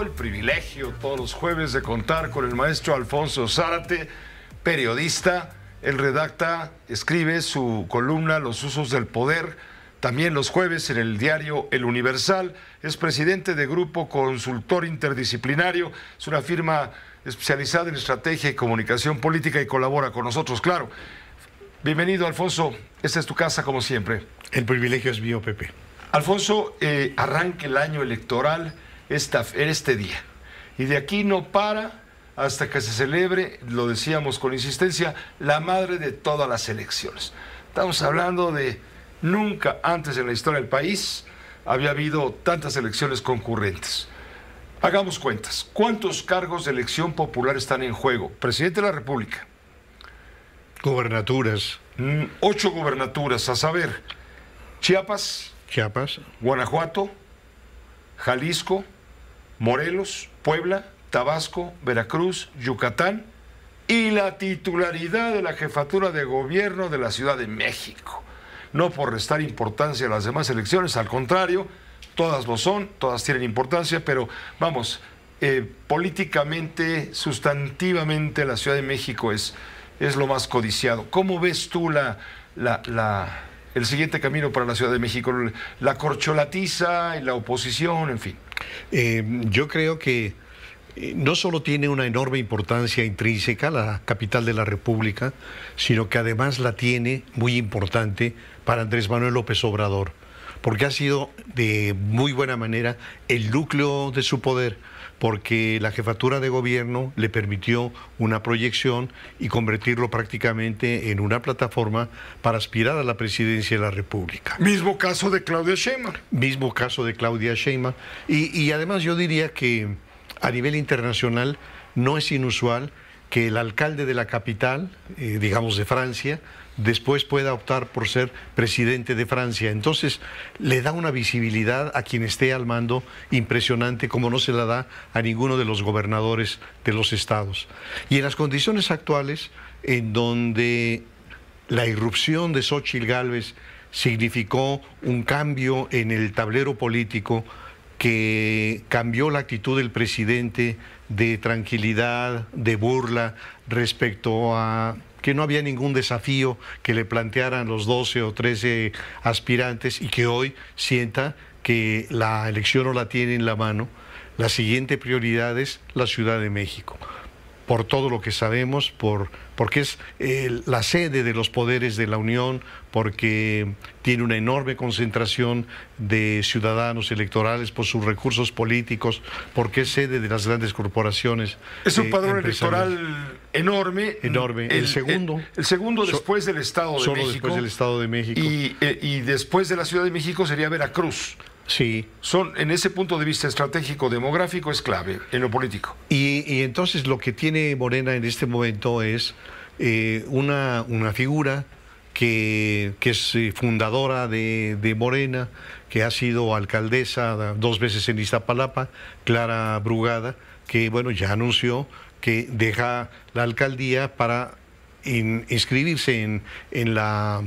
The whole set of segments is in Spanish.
el privilegio todos los jueves de contar con el maestro Alfonso Zárate, periodista. Él redacta, escribe su columna Los usos del poder. También los jueves en el diario El Universal. Es presidente de Grupo Consultor Interdisciplinario. Es una firma especializada en estrategia y comunicación política y colabora con nosotros, claro. Bienvenido, Alfonso. Esta es tu casa, como siempre. El privilegio es mío, Pepe. Alfonso, eh, arranque el año electoral en este día. Y de aquí no para hasta que se celebre, lo decíamos con insistencia, la madre de todas las elecciones. Estamos hablando de nunca antes en la historia del país había habido tantas elecciones concurrentes. Hagamos cuentas. ¿Cuántos cargos de elección popular están en juego? Presidente de la República. Gobernaturas. Mm, ocho gobernaturas, a saber, Chiapas. Chiapas. Guanajuato, Jalisco, Morelos, Puebla, Tabasco, Veracruz, Yucatán y la titularidad de la jefatura de gobierno de la Ciudad de México. No por restar importancia a las demás elecciones, al contrario, todas lo son, todas tienen importancia, pero vamos, eh, políticamente, sustantivamente, la Ciudad de México es, es lo más codiciado. ¿Cómo ves tú la, el siguiente camino para la Ciudad de México? La corcholatiza y la oposición, en fin. Eh, yo creo que eh, no solo tiene una enorme importancia intrínseca la capital de la República, sino que además la tiene muy importante para Andrés Manuel López Obrador, porque ha sido de muy buena manera el núcleo de su poder porque la jefatura de gobierno le permitió una proyección y convertirlo prácticamente en una plataforma para aspirar a la presidencia de la República. Mismo caso de Claudia Sheinbaum. Mismo caso de Claudia Sheinbaum. Y, además yo diría que a nivel internacional no es inusual que el alcalde de la capital, eh, digamos de Francia, después pueda optar por ser presidente de Francia. Entonces, le da una visibilidad a quien esté al mando impresionante, como no se la da a ninguno de los gobernadores de los estados. Y en las condiciones actuales, en donde la irrupción de Xochitl Galvez significó un cambio en el tablero político que cambió la actitud del presidente de tranquilidad, de burla respecto a que no había ningún desafío que le plantearan los 12 o 13 aspirantes y que hoy sienta que la elección no la tiene en la mano. La siguiente prioridad es la Ciudad de México por todo lo que sabemos, por, porque es la sede de los poderes de la Unión, porque tiene una enorme concentración de ciudadanos electorales por sus recursos políticos, porque es sede de las grandes corporaciones. Es un padrón electoral enorme. Enorme. El, segundo. El, segundo eh, después del Estado de México. después del Estado de México. Eh, y, después de la Ciudad de México sería Veracruz. Sí. Son, en ese punto de vista estratégico demográfico es clave en lo político. Y, entonces lo que tiene Morena en este momento es eh, una, una figura que, es fundadora de, de, Morena, que ha sido alcaldesa dos veces en Iztapalapa, Clara Brugada, que bueno, ya anunció que deja la alcaldía para inscribirse en, en la,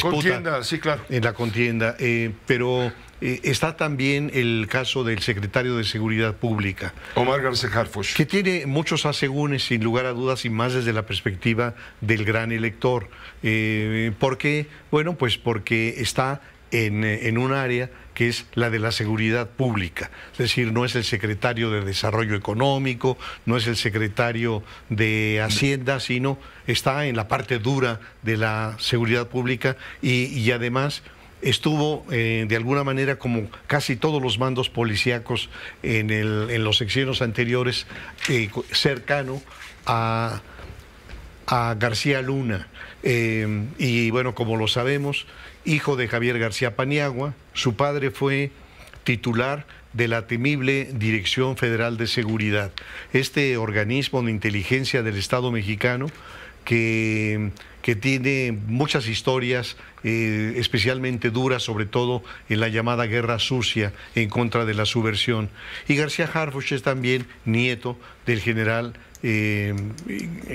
contienda, sí, claro. En la contienda, eh, pero eh, está también el caso del secretario de Seguridad Pública. Omar García Que tiene muchos asegúnes, sin lugar a dudas, y más desde la perspectiva del gran elector. Eh, ¿Por qué? Bueno, pues porque está en, en un área que es la de la seguridad pública. Es decir, no es el secretario de Desarrollo Económico, no es el secretario de Hacienda, sino está en la parte dura de la seguridad pública y, además estuvo eh, de alguna manera como casi todos los mandos policíacos en, los sexenios anteriores eh, cercano a, García Luna. Eh, y bueno, como lo sabemos, hijo de Javier García Paniagua. Su padre fue titular de la temible Dirección Federal de Seguridad, este organismo de inteligencia del Estado mexicano que, que tiene muchas historias eh, especialmente duras, sobre todo en la llamada guerra sucia en contra de la subversión. Y García Harfuch es también nieto del general eh,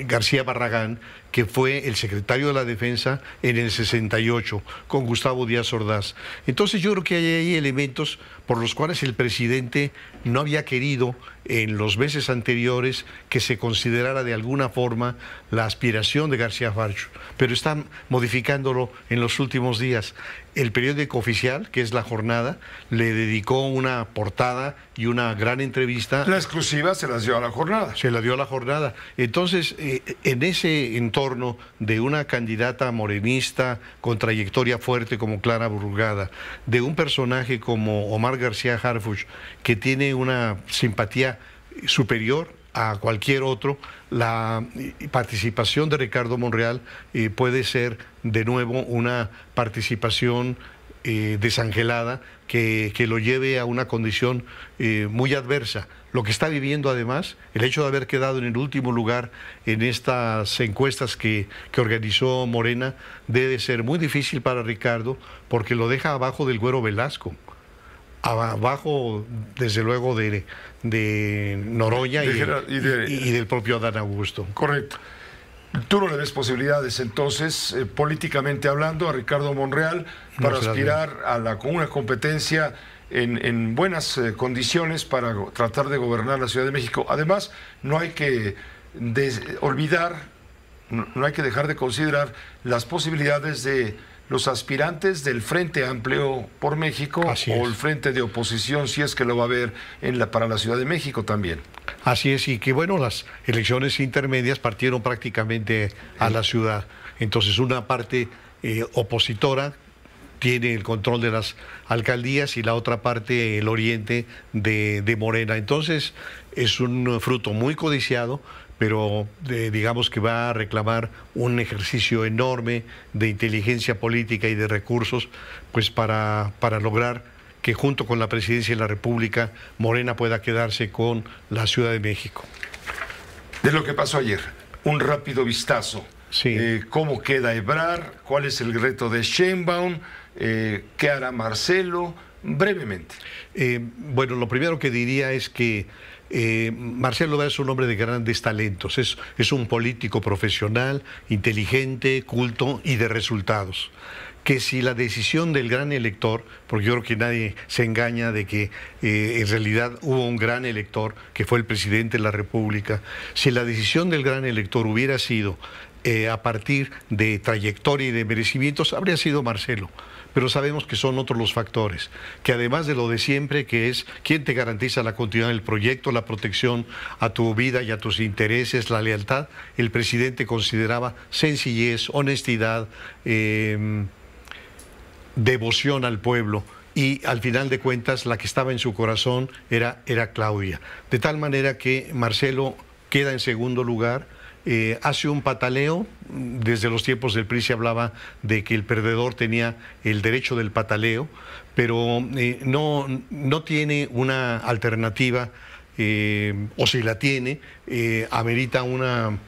García Barragán, que fue el secretario de la Defensa en el 68, con Gustavo Díaz Ordaz. Entonces yo creo que hay, ahí elementos por los cuales el presidente no había querido en los meses anteriores que se considerara de alguna forma la aspiración de García Farcho, pero están modificándolo en los últimos días el periódico oficial, que es La Jornada, le dedicó una portada y una gran entrevista. La exclusiva se la dio a La Jornada. Se la dio a La Jornada. Entonces, eh, en ese entorno de una candidata morenista con trayectoria fuerte como Clara Burgada, de un personaje como Omar García Harfuch, que tiene una simpatía superior a cualquier otro, la participación de Ricardo Monreal eh, puede ser de nuevo una participación eh, desangelada que, lo lleve a una condición eh, muy adversa. Lo que está viviendo además, el hecho de haber quedado en el último lugar en estas encuestas que, que organizó Morena, debe ser muy difícil para Ricardo porque lo deja abajo del güero Velasco abajo, desde luego, de, de Noroya y, del propio Adán Augusto. Correcto. Tú no le ves posibilidades entonces, eh, políticamente hablando, a Ricardo Monreal para aspirar a la, una competencia en, buenas eh, condiciones para tratar de gobernar la Ciudad de México. Además, no hay que olvidar, no hay que dejar de considerar las posibilidades de los aspirantes del Frente Amplio por México o el Frente de Oposición, si es que lo va a haber en la, para la Ciudad de México también. Así es, y que bueno, las elecciones intermedias partieron prácticamente a la ciudad. Entonces una parte eh, opositora tiene el control de las alcaldías y la otra parte el oriente de, de Morena. Entonces es un fruto muy codiciado, pero digamos que va a reclamar un ejercicio enorme de inteligencia política y de recursos pues para, para lograr que junto con la presidencia de la República Morena pueda quedarse con la Ciudad de México. De lo que pasó ayer, un rápido vistazo. Eh, ¿Cómo queda Ebrar? ¿Cuál es el reto de Sheinbaum? Eh, ¿Qué hará Marcelo? Brevemente. Eh, bueno, lo primero que diría es que eh, Marcelo es un hombre de grandes talentos, es, un político profesional, inteligente, culto y de resultados que si la decisión del gran elector, porque yo creo que nadie se engaña de que eh, en realidad hubo un gran elector, que fue el presidente de la República, si la decisión del gran elector hubiera sido eh, a partir de trayectoria y de merecimientos, habría sido Marcelo pero sabemos que son otros los factores, que además de lo de siempre, que es quién te garantiza la continuidad del proyecto, la protección a tu vida y a tus intereses, la lealtad, el presidente consideraba sencillez, honestidad, em, devoción al pueblo y al final de cuentas la que estaba en su corazón era, era Claudia. De tal manera que Marcelo queda en segundo lugar eh, hace un pataleo. Desde los tiempos del PRI se hablaba de que el perdedor tenía el derecho del pataleo, pero eh, no, no tiene una alternativa, eh, o si la tiene, amerita una,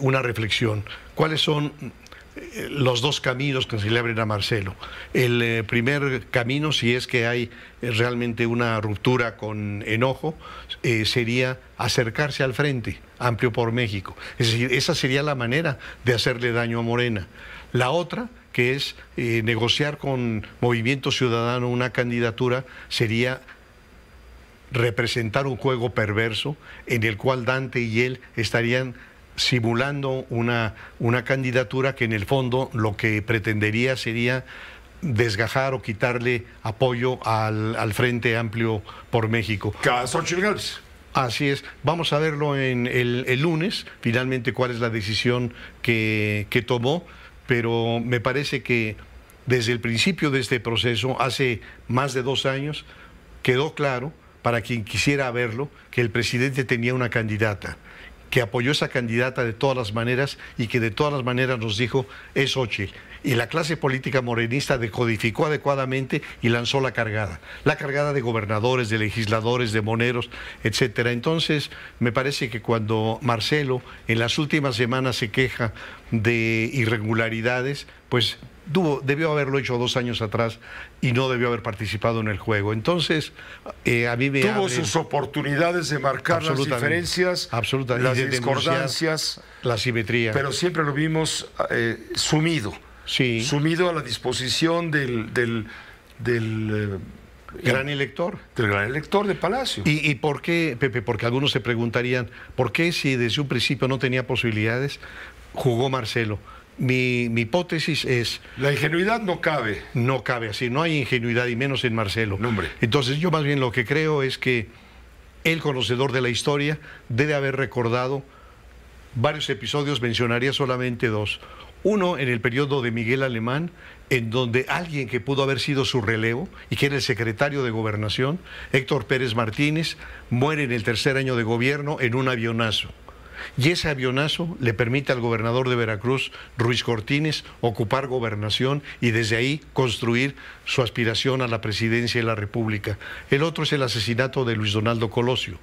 una reflexión. ¿Cuáles son los dos caminos que se le abren a Marcelo. El eh, primer camino, si es que hay eh, realmente una ruptura con enojo, eh, sería acercarse al frente amplio por México. Es decir, esa sería la manera de hacerle daño a Morena. La otra, que es negociar con Movimiento Ciudadano una candidatura, sería representar un juego perverso en el cual Dante y él estarían simulando una, una candidatura que en el fondo lo que pretendería sería desgajar o quitarle apoyo al, Frente Amplio por México. ¿Caso Chilgales? Así es, vamos a verlo en el, lunes, finalmente cuál es la decisión que, que tomó, pero me parece que desde el principio de este proceso, hace más de dos años, quedó claro para quien quisiera verlo, que el presidente tenía una candidata que apoyó esa candidata de todas las maneras y que de todas las maneras nos dijo es Ochil. Y la clase política morenista decodificó adecuadamente y lanzó la cargada. La cargada de gobernadores, de legisladores, de moneros, etcétera. Entonces, me parece que cuando Marcelo en las últimas semanas se queja de irregularidades, pues debió haberlo hecho dos años atrás y no debió haber participado en el juego. Entonces, eh, a Tuvo sus oportunidades de marcar las diferencias, las discordancias, la simetría. Pero siempre lo vimos eh, sumido. Sí. Sumido a la disposición del. del, eh, gran elector. Del gran elector de Palacio. ¿Y, ¿Y, por qué, Pepe? Porque algunos se preguntarían, ¿por qué si desde un principio no tenía posibilidades, jugó Marcelo? mi, hipótesis es... La ingenuidad no cabe. No cabe así, no hay ingenuidad y menos en Marcelo. Entonces yo más bien lo que creo es que el conocedor de la historia debe haber recordado varios episodios, mencionaría solamente dos. Uno en el periodo de Miguel Alemán, en donde alguien que pudo haber sido su relevo y que era el secretario de gobernación, Héctor Pérez Martínez, muere en el tercer año de gobierno en un avionazo. Y ese avionazo le permite al gobernador de Veracruz, Ruiz Cortines, ocupar gobernación y desde ahí construir su aspiración a la presidencia de la República. El otro es el asesinato de Luis Donaldo Colosio.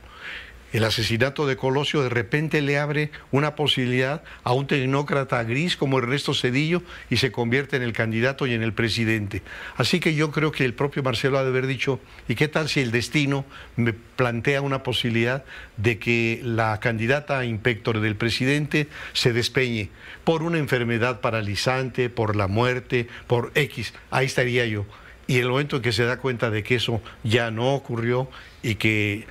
El asesinato de Colosio de repente le abre una posibilidad a un tecnócrata gris como Ernesto Cedillo y se convierte en el candidato y en el presidente. Así que yo creo que el propio Marcelo ha de haber dicho, ¿y qué tal si el destino me plantea una posibilidad de que la candidata a inspector del presidente se despeñe por una enfermedad paralizante, por la muerte, por X? Ahí estaría yo. Y el momento en que se da cuenta de que eso ya no ocurrió y que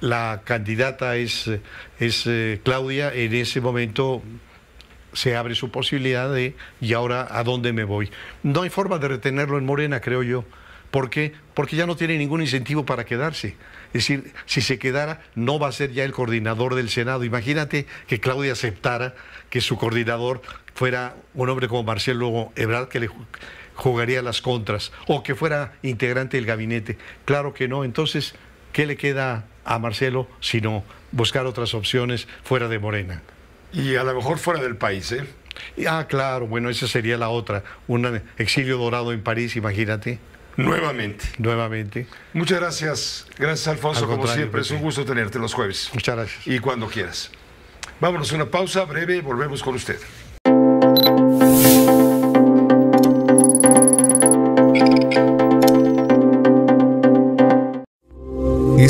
la candidata es, es eh, Claudia, en ese momento se abre su posibilidad de, ¿y ahora a dónde me voy? No hay forma de retenerlo en Morena, creo yo. ¿Por qué? Porque ya no tiene ningún incentivo para quedarse. Es decir, si se quedara, no va a ser ya el coordinador del Senado. Imagínate que Claudia aceptara que su coordinador fuera un hombre como Marcelo Ebrard, que le jugaría las contras, o que fuera integrante del gabinete. Claro que no. Entonces, ¿qué le queda a Marcelo, sino buscar otras opciones fuera de Morena. Y a lo mejor fuera del país, ¿eh? Ah, claro, bueno, esa sería la otra. Un exilio dorado en París, imagínate. Nuevamente. Nuevamente. Muchas gracias. Gracias, Alfonso, como siempre. Es un gusto tenerte los jueves. Muchas gracias. Y cuando quieras. Vámonos a una pausa breve volvemos con usted.